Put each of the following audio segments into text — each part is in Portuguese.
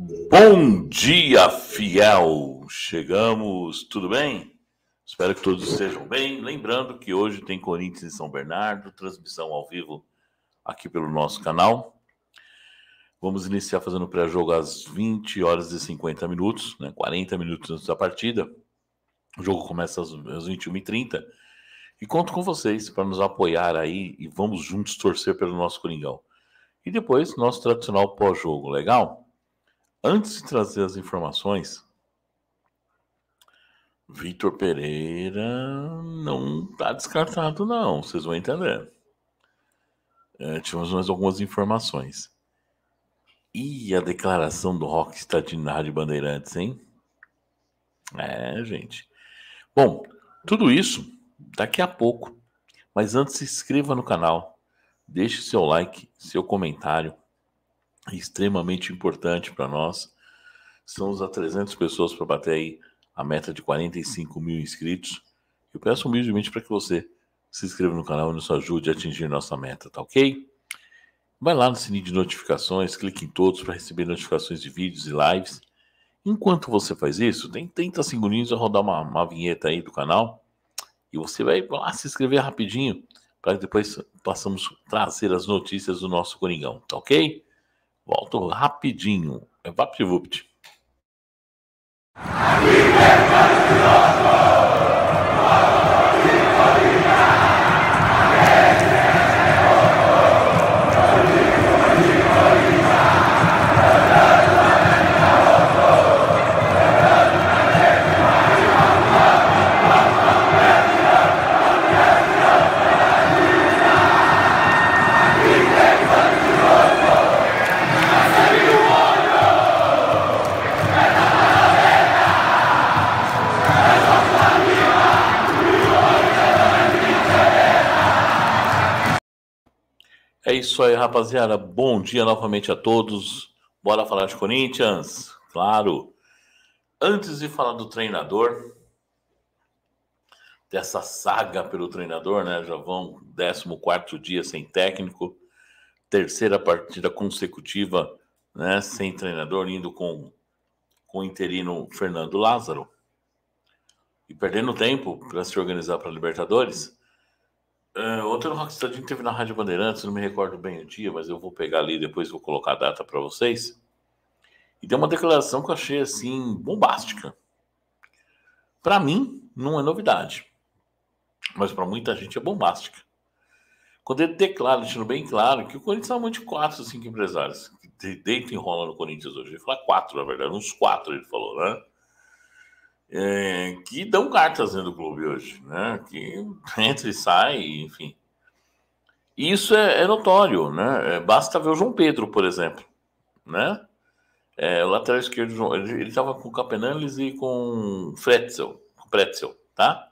Bom dia, fiel! Chegamos, tudo bem? Espero que todos estejam bem. Lembrando que hoje tem Corinthians e São Bernardo, transmissão ao vivo aqui pelo nosso canal. Vamos iniciar fazendo o pré-jogo às 20 horas e 50 minutos, né? 40 minutos antes da partida. O jogo começa às 21h30. E conto com vocês para nos apoiar aí e vamos juntos torcer pelo nosso Coringão. E depois, nosso tradicional pós-jogo, legal? Antes de trazer as informações, Vitor Pereira não está descartado, não. Vocês vão entender. É, tivemos mais algumas informações. E a declaração do rock estadinar de Bandeirantes, hein? É, gente. Bom, tudo isso daqui a pouco. Mas antes, se inscreva no canal, deixe seu like, seu comentário extremamente importante para nós. Estamos a 300 pessoas para bater aí a meta de 45 mil inscritos. Eu peço humildemente para que você se inscreva no canal e nos ajude a atingir nossa meta, tá ok? Vai lá no sininho de notificações, clique em todos para receber notificações de vídeos e lives. Enquanto você faz isso, tem 30 segundinhos a rodar uma, uma vinheta aí do canal e você vai lá se inscrever rapidinho para que depois possamos trazer as notícias do nosso Coringão, tá ok? Volto rapidinho. É VaptVupt. Libertad É isso aí, rapaziada. Bom dia novamente a todos. Bora falar de Corinthians? Claro. Antes de falar do treinador, dessa saga pelo treinador, né? Já vão 14 dia sem técnico, terceira partida consecutiva, né? Sem treinador, indo com, com o interino Fernando Lázaro e perdendo tempo para se organizar para Libertadores. Outro outra Rockstadinho teve na Rádio Bandeirantes, não me recordo bem o dia, mas eu vou pegar ali depois vou colocar a data para vocês. E deu uma declaração que eu achei assim bombástica. Para mim, não é novidade, mas para muita gente é bombástica. Quando ele declara, deixando bem claro, que o Corinthians é um monte de quatro, cinco empresários que deita e rola no Corinthians hoje. Ele fala quatro, na verdade, uns quatro ele falou, né? é, que dão cartas dentro do clube hoje, né? Que entra e sai, enfim. E isso é, é notório, né? É, basta ver o João Pedro, por exemplo, né? É, o lateral esquerdo, ele estava com o Capenales e com Fretzel, com Pretzel, tá?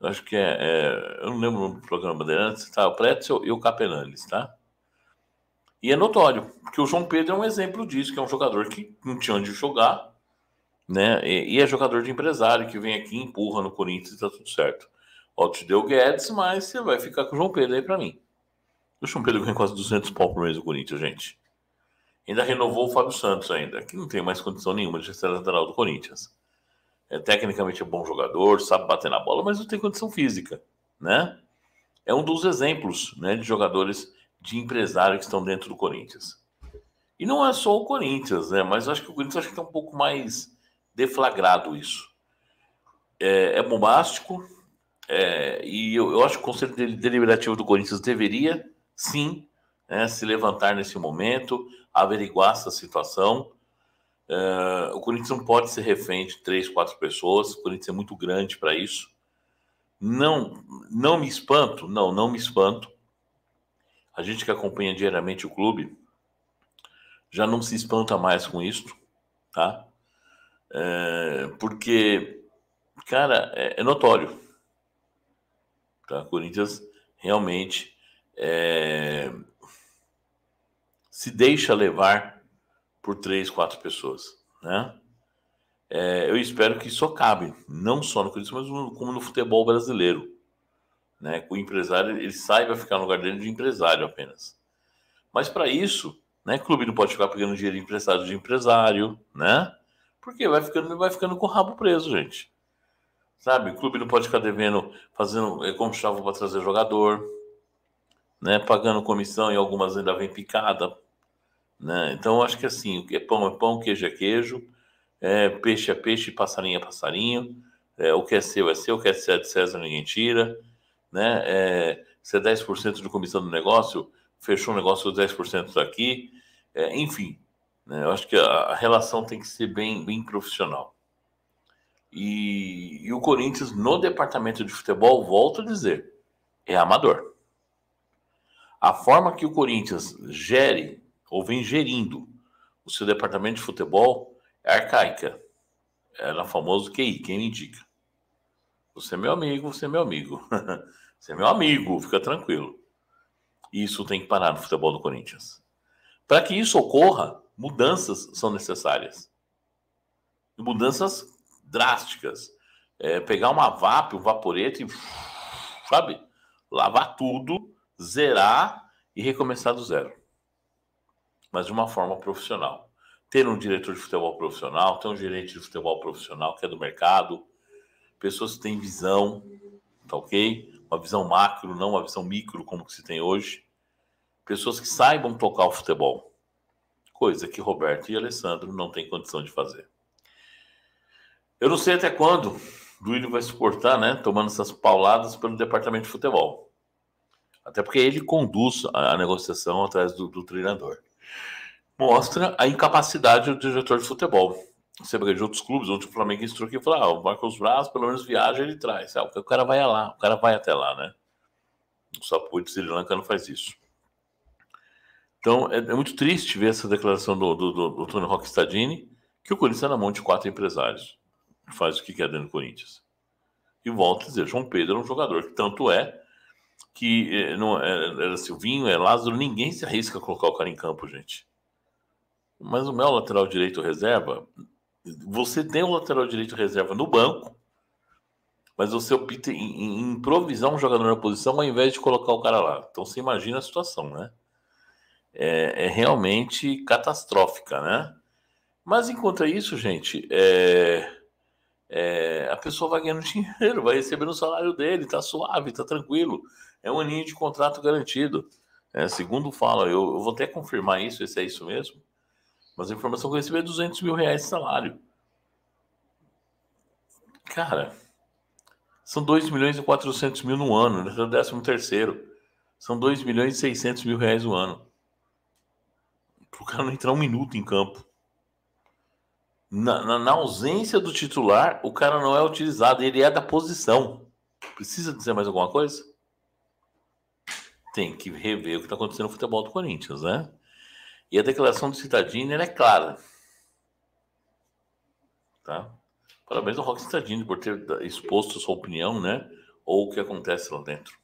Eu acho que é, é, Eu não lembro do programa dele antes, tá? O Pretzel e o Capenales, tá? E é notório, porque o João Pedro é um exemplo disso, que é um jogador que não tinha onde jogar, né? E, e, é jogador de empresário que vem aqui, empurra no Corinthians e tá tudo certo. Ó, te deu Guedes, mas você vai ficar com o João Pedro aí para mim. O João Pedro ganha quase 200 pau por mês do Corinthians, gente. Ainda renovou o Fábio Santos ainda, que não tem mais condição nenhuma de ser lateral do Corinthians. É, tecnicamente é bom jogador, sabe bater na bola, mas não tem condição física, né? É um dos exemplos né, de jogadores de empresário que estão dentro do Corinthians. E não é só o Corinthians, né? Mas acho que o Corinthians acho que é um pouco mais deflagrado isso. É, é bombástico, é, e eu, eu, acho que o Conselho Deliberativo do Corinthians deveria, sim, né, se levantar nesse momento, averiguar essa situação. É, o Corinthians não pode ser refém de três, quatro pessoas, o Corinthians é muito grande para isso. Não, não me espanto, não, não me espanto. A gente que acompanha diariamente o clube já não se espanta mais com isso, tá? É, porque, cara, é, é notório. Tá? Corinthians realmente é, se deixa levar por três, quatro pessoas, né? É, eu espero que isso acabe, não só no Corinthians, mas no, como no futebol brasileiro. Né? O empresário, ele sai ficar no lugar dele de empresário apenas. Mas para isso, né, clube não pode ficar pegando dinheiro emprestado de empresário, né? Porque vai ficando, vai ficando com o rabo preso, gente. Sabe? O clube não pode ficar devendo, fazendo é como chavo para trazer jogador, né? pagando comissão e algumas ainda vem picada. Né? Então, acho que assim, o que é pão é pão, queijo é queijo, é, peixe é peixe, passarinho é passarinho, é, o que é seu é seu, o que é seu é de César ninguém tira. Né? É, se é 10% de comissão do negócio, fechou o negócio 10% daqui. É, enfim, né? Eu acho que a relação tem que ser bem, bem profissional. E, e o Corinthians, no departamento de futebol, volto a dizer, é amador. A forma que o Corinthians gere ou vem gerindo o seu departamento de futebol é arcaica. Era é famoso QI, quem me indica. Você é meu amigo, você é meu amigo. você é meu amigo, fica tranquilo. Isso tem que parar no futebol do Corinthians. Para que isso ocorra, mudanças são necessárias. mudanças drásticas. É, pegar uma VAP, um vaporeto e, sabe, lavar tudo, zerar e recomeçar do zero. Mas de uma forma profissional. Ter um diretor de futebol profissional, ter um gerente de futebol profissional que é do mercado, pessoas que têm visão, tá ok? Uma visão macro, não uma visão micro como que se tem hoje. Pessoas que saibam tocar o futebol coisa que Roberto e Alessandro não têm condição de fazer. Eu não sei até quando o Duílio vai suportar, né, tomando essas pauladas pelo departamento de futebol. Até porque ele conduz a, negociação atrás do, do treinador. Mostra a incapacidade do diretor de futebol. Você pega de outros clubes, onde o Flamengo instruiu aqui e falou: ah, o Marcos Braz, pelo menos viaja, ele traz. Ah, o cara vai lá, o cara vai até lá, né? Só pode Sri Lanka não faz isso. Então, é, é, muito triste ver essa declaração do, do, do, do Tony Roque Stadini, que o Corinthians na mão de quatro empresários, que faz o que quer dentro do Corinthians. E volto a dizer, João Pedro é um jogador que tanto é que é, não é, era é, é Silvinho, é Lázaro, ninguém se arrisca a colocar o cara em campo, gente. Mas o meu lateral direito reserva, você tem o lateral direito reserva no banco, mas você opta em, em improvisar um jogador na posição ao invés de colocar o cara lá. Então você imagina a situação, né? é, é realmente catastrófica, né? Mas enquanto é isso, gente, é, é, a pessoa vai ganhando dinheiro, vai recebendo o salário dele, tá suave, tá tranquilo. É um aninho de contrato garantido. É, segundo fala, eu, eu, vou até confirmar isso, se é isso mesmo. Mas a informação que eu recebi é 200 mil reais de salário. Cara, são 2 milhões e 400 mil no ano, no né? décimo terceiro. São 2 milhões e 600 mil reais no ano. O cara não entrar um minuto em campo. Na, na, na, ausência do titular, o cara não é utilizado, ele é da posição. Precisa dizer mais alguma coisa? Tem que rever o que está acontecendo no futebol do Corinthians, né? E a declaração do Citadini é clara. Tá? Parabéns ao Rock Citadini por ter exposto sua opinião, né? Ou o que acontece lá dentro.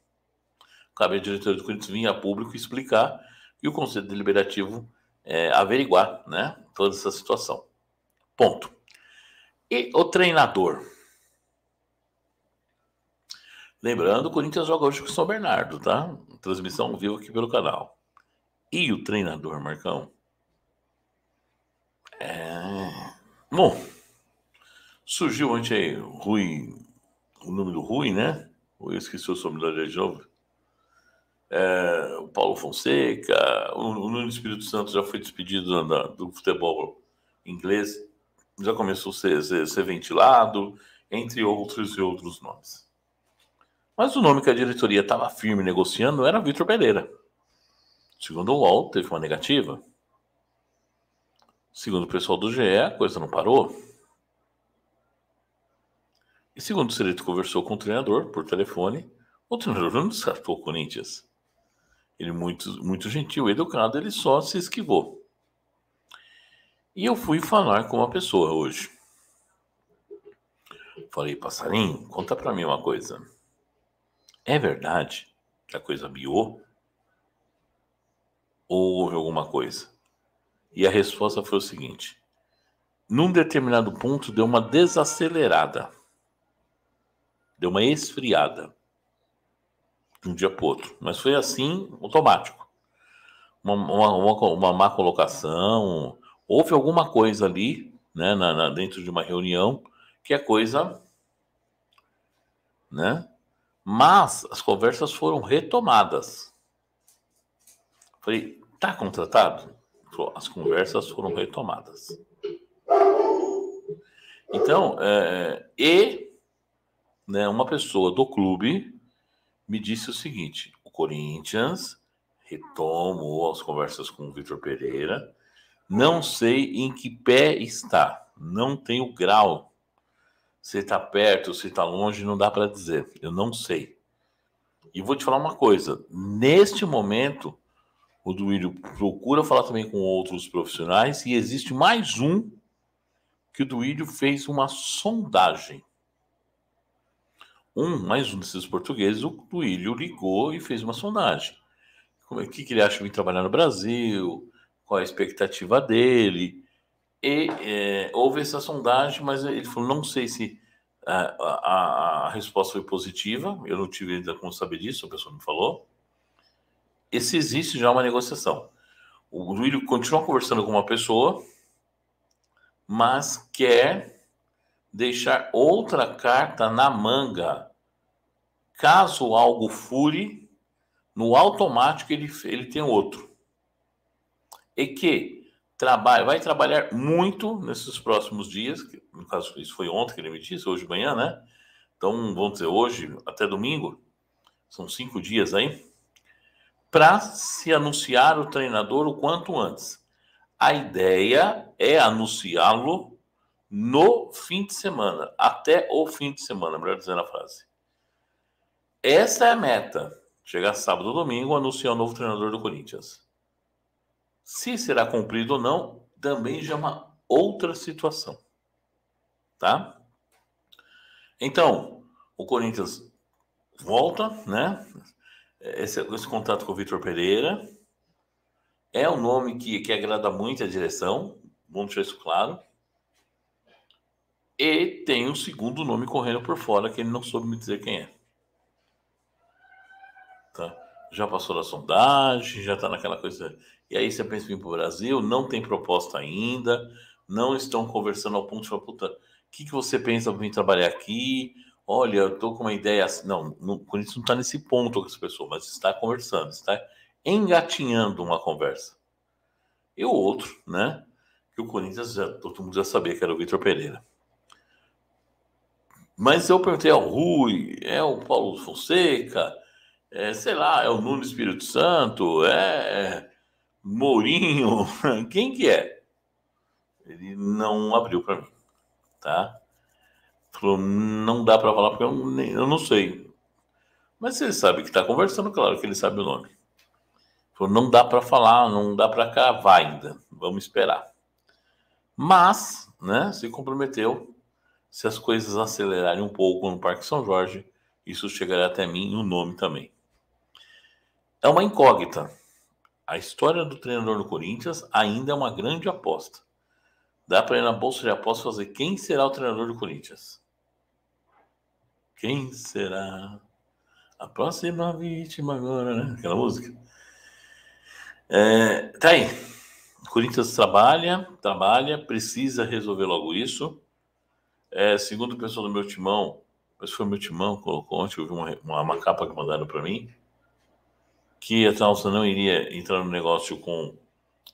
Cabe a diretoria do Corinthians vir a público explicar e o Conselho Deliberativo é, averiguar né, toda essa situação. Ponto. E o treinador? Lembrando, o Corinthians joga hoje com o São Bernardo, tá? Transmissão ao vivo aqui pelo canal. E o treinador, Marcão? É... Bom, surgiu ontem aí Rui, o nome do Rui, né? Eu esqueci o sobrenome dele de novo é, o Paulo Fonseca, o, o Nuno Espírito Santo já foi despedido na, do futebol inglês, já começou a ser, ser, ser ventilado, entre outros e outros nomes. Mas o nome que a diretoria estava firme negociando era Vitor Pereira. Segundo o UOL, teve uma negativa. Segundo o pessoal do GE, a coisa não parou. E segundo o Cerito conversou com o treinador por telefone, o treinador não descartou o Corinthians. Ele muito, muito gentil, educado, ele só se esquivou. E eu fui falar com uma pessoa hoje. Falei, passarinho, conta para mim uma coisa. É verdade que a coisa miou? Ou houve alguma coisa? E a resposta foi o seguinte: num determinado ponto deu uma desacelerada, deu uma esfriada um dia para o outro. Mas foi assim, automático. Uma, uma, uma, uma má colocação, houve alguma coisa ali, né, na, na, dentro de uma reunião, que é coisa. Né? Mas as conversas foram retomadas. Falei, tá contratado? As conversas foram retomadas. Então, é, é, e né, uma pessoa do clube me disse o seguinte: o Corinthians, retomo as conversas com o Vitor Pereira, não sei em que pé está, não tenho grau. Se está perto, se está longe, não dá para dizer, eu não sei. E vou te falar uma coisa: neste momento, o Duílio procura falar também com outros profissionais e existe mais um que o Duílio fez uma sondagem um, mais um desses portugueses, o Duílio ligou e fez uma sondagem. O é, que, que ele acha de vir trabalhar no Brasil? Qual a expectativa dele? E é, houve essa sondagem, mas ele falou: não sei se a, a, a, resposta foi positiva, eu não tive ainda como saber disso, a pessoa me falou. E se existe já uma negociação. O Duílio continua conversando com uma pessoa, mas quer deixar outra carta na manga. Caso algo fure, no automático ele, ele tem outro. E que trabalha, vai trabalhar muito nesses próximos dias, que, no caso isso foi ontem que ele me disse, hoje de manhã, né? Então, vamos dizer, hoje até domingo, são cinco dias aí, para se anunciar o treinador o quanto antes. A ideia é anunciá-lo no fim de semana, até o fim de semana, melhor dizendo a frase. Essa é a meta. Chegar sábado ou domingo, anunciar o novo treinador do Corinthians. Se será cumprido ou não, também já é uma outra situação. Tá? Então, o Corinthians volta, né? Esse, esse contato com o Vitor Pereira é um nome que, que agrada muito a direção, vamos deixar isso claro. E tem um segundo nome correndo por fora que ele não soube me dizer quem é. Tá? Já passou da sondagem, já está naquela coisa. E aí você pensa em vir para o Brasil, não tem proposta ainda, não estão conversando ao ponto de falar, puta, o que, que você pensa para vir trabalhar aqui? Olha, eu estou com uma ideia assim. Não, o Corinthians não está nesse ponto com essa pessoa, mas está conversando, está engatinhando uma conversa. E o outro, né? Que o Corinthians já, todo mundo já sabia que era o Vitor Pereira. Mas eu perguntei ao Rui, é o Paulo Fonseca, é, sei lá, é o Nuno Espírito Santo, é, é Mourinho, quem que é? Ele não abriu para mim, tá? Falou, não dá para falar porque eu, nem, eu, não sei. Mas ele sabe que está conversando, claro que ele sabe o nome. Falou, não dá para falar, não dá para cá, vai ainda, vamos esperar. Mas, né, se comprometeu se as coisas acelerarem um pouco no Parque São Jorge, isso chegará até mim e o nome também. É uma incógnita. A história do treinador do Corinthians ainda é uma grande aposta. Dá para ir na bolsa de aposta fazer quem será o treinador do Corinthians. Quem será a próxima vítima agora, né? Aquela música. É, tá aí. O Corinthians trabalha, trabalha, precisa resolver logo isso. É, segundo o pessoal do meu timão, mas foi o meu timão que colocou ontem, eu vi uma, uma, uma capa que mandaram para mim, que a Townsend não iria entrar no negócio com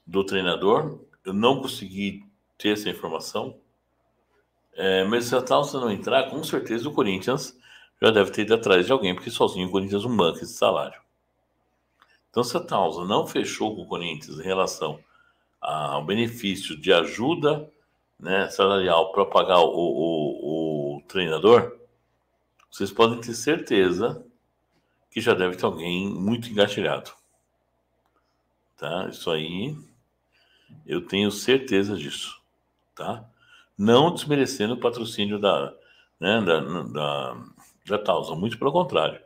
do treinador. Eu não consegui ter essa informação. É, mas se a Townsend não entrar, com certeza o Corinthians já deve ter ido atrás de alguém, porque sozinho o Corinthians não é banca esse salário. Então, se a Townsend não fechou com o Corinthians em relação ao benefício de ajuda né, salarial para pagar o, o, o treinador, vocês podem ter certeza que já deve ter alguém muito engatilhado. Tá? Isso aí, eu tenho certeza disso. Tá? Não desmerecendo o patrocínio da, né, da, da, da Tausa, muito pelo contrário.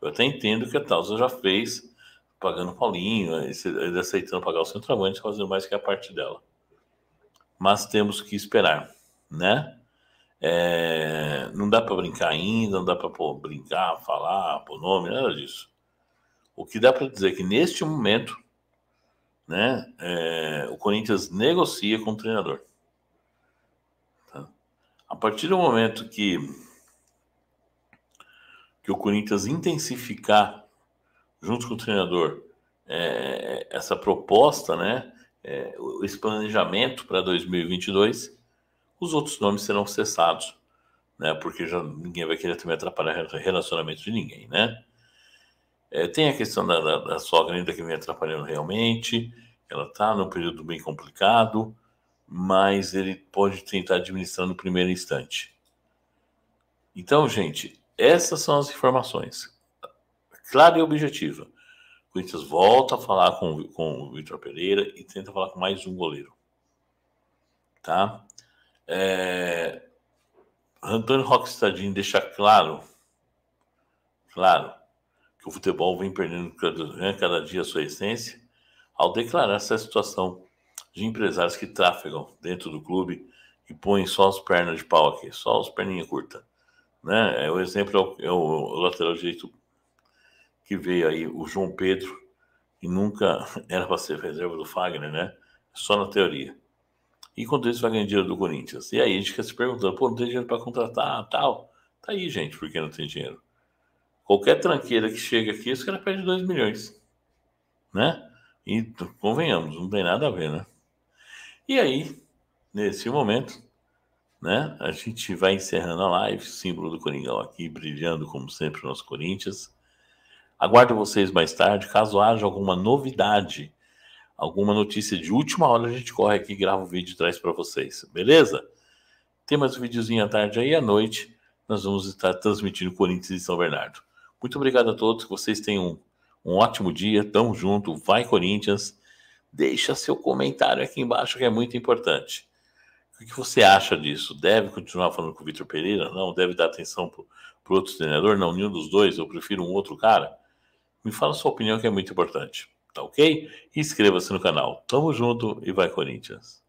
Eu até entendo que a Tausa já fez pagando Paulinho, aceitando pagar o centroavante, fazendo mais que a parte dela mas temos que esperar, né? É, não dá para brincar ainda, não dá para brincar, falar, pôr nome, nada disso. O que dá para dizer é que neste momento, né, é, o Corinthians negocia com o treinador. Tá? A partir do momento que, que o Corinthians intensificar, junto com o treinador, é, essa proposta, né? é, esse planejamento para 2022, os outros nomes serão cessados, né? Porque já ninguém vai querer também atrapalhar relacionamento de ninguém, né? É, tem a questão da, da, da sogra ainda que vem atrapalhando realmente, ela está num período bem complicado, mas ele pode tentar administrar no primeiro instante. Então, gente, essas são as informações, clara e objetiva. Corinthians volta a falar com, com o Vitor Pereira e tenta falar com mais um goleiro. Tá? É... Antônio Roque deixa claro, claro, que o futebol vem perdendo cada, né, cada dia a sua essência ao declarar essa situação de empresários que trafegam dentro do clube e põem só as pernas de pau aqui, só as perninhas curtas. Né? É, o exemplo é o, é o lateral direito que veio aí o João Pedro, e nunca era para ser reserva do Fagner, né? Só na teoria. E quando isso vai ganhar dinheiro do Corinthians? E aí a gente fica se perguntando, pô, não tem dinheiro para contratar, tal. Tá aí, gente, por que não tem dinheiro. Qualquer tranqueira que chega aqui, esse cara perde 2 milhões. Né? E convenhamos, não tem nada a ver, né? E aí, nesse momento, né, a gente vai encerrando a live, símbolo do Coringão aqui, brilhando como sempre o nosso Corinthians. Aguardo vocês mais tarde. Caso haja alguma novidade, alguma notícia de última hora, a gente corre aqui, grava o vídeo e traz para vocês. Beleza? Tem mais um videozinho à tarde aí à noite. Nós vamos estar transmitindo Corinthians e São Bernardo. Muito obrigado a todos. Que vocês tenham um, um ótimo dia. Tamo junto. Vai, Corinthians. Deixa seu comentário aqui embaixo que é muito importante. O que você acha disso? Deve continuar falando com o Vitor Pereira? Não? Deve dar atenção para outro treinador? Não, nenhum dos dois. Eu prefiro um outro cara. Me fala sua opinião que é muito importante, tá ok? Inscreva-se no canal. Tamo junto e vai Corinthians!